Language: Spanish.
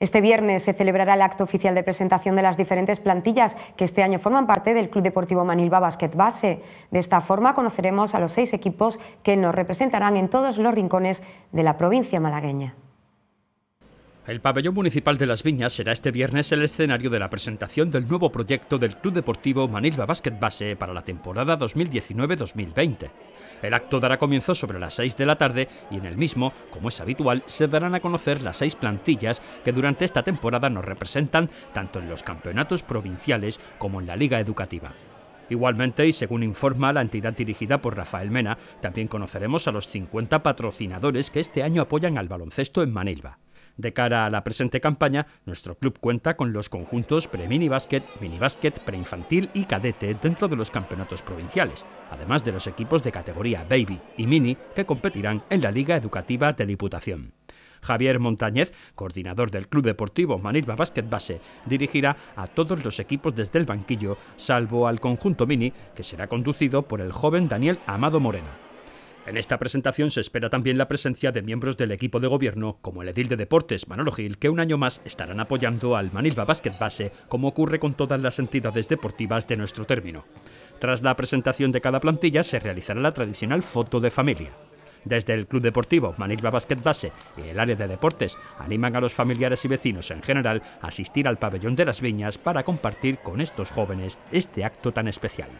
Este viernes se celebrará el acto oficial de presentación de las diferentes plantillas que este año forman parte del Club Deportivo Manilva Basket Base. De esta forma conoceremos a los seis equipos que nos representarán en todos los rincones de la provincia malagueña. El pabellón municipal de Las Viñas será este viernes el escenario de la presentación del nuevo proyecto del Club Deportivo Manilva Basket Base para la temporada 2019-2020. El acto dará comienzo sobre las 6 de la tarde y en el mismo, como es habitual, se darán a conocer las seis plantillas que durante esta temporada nos representan tanto en los campeonatos provinciales como en la Liga Educativa. Igualmente, y según informa la entidad dirigida por Rafael Mena, también conoceremos a los 50 patrocinadores que este año apoyan al baloncesto en Manilva. De cara a la presente campaña, nuestro club cuenta con los conjuntos pre-mini básquet, mini básquet, preinfantil y cadete dentro de los campeonatos provinciales, además de los equipos de categoría baby y mini que competirán en la Liga Educativa de Diputación. Javier Montañez, coordinador del Club Deportivo Manilva Basket Base, dirigirá a todos los equipos desde el banquillo, salvo al conjunto mini, que será conducido por el joven Daniel Amado Moreno. En esta presentación se espera también la presencia de miembros del equipo de gobierno, como el edil de deportes Manolo Gil, que un año más estarán apoyando al Manilva Basket Base, como ocurre con todas las entidades deportivas de nuestro término. Tras la presentación de cada plantilla se realizará la tradicional foto de familia. Desde el Club Deportivo Manilva Basket Base y el área de deportes animan a los familiares y vecinos en general a asistir al pabellón de las viñas para compartir con estos jóvenes este acto tan especial.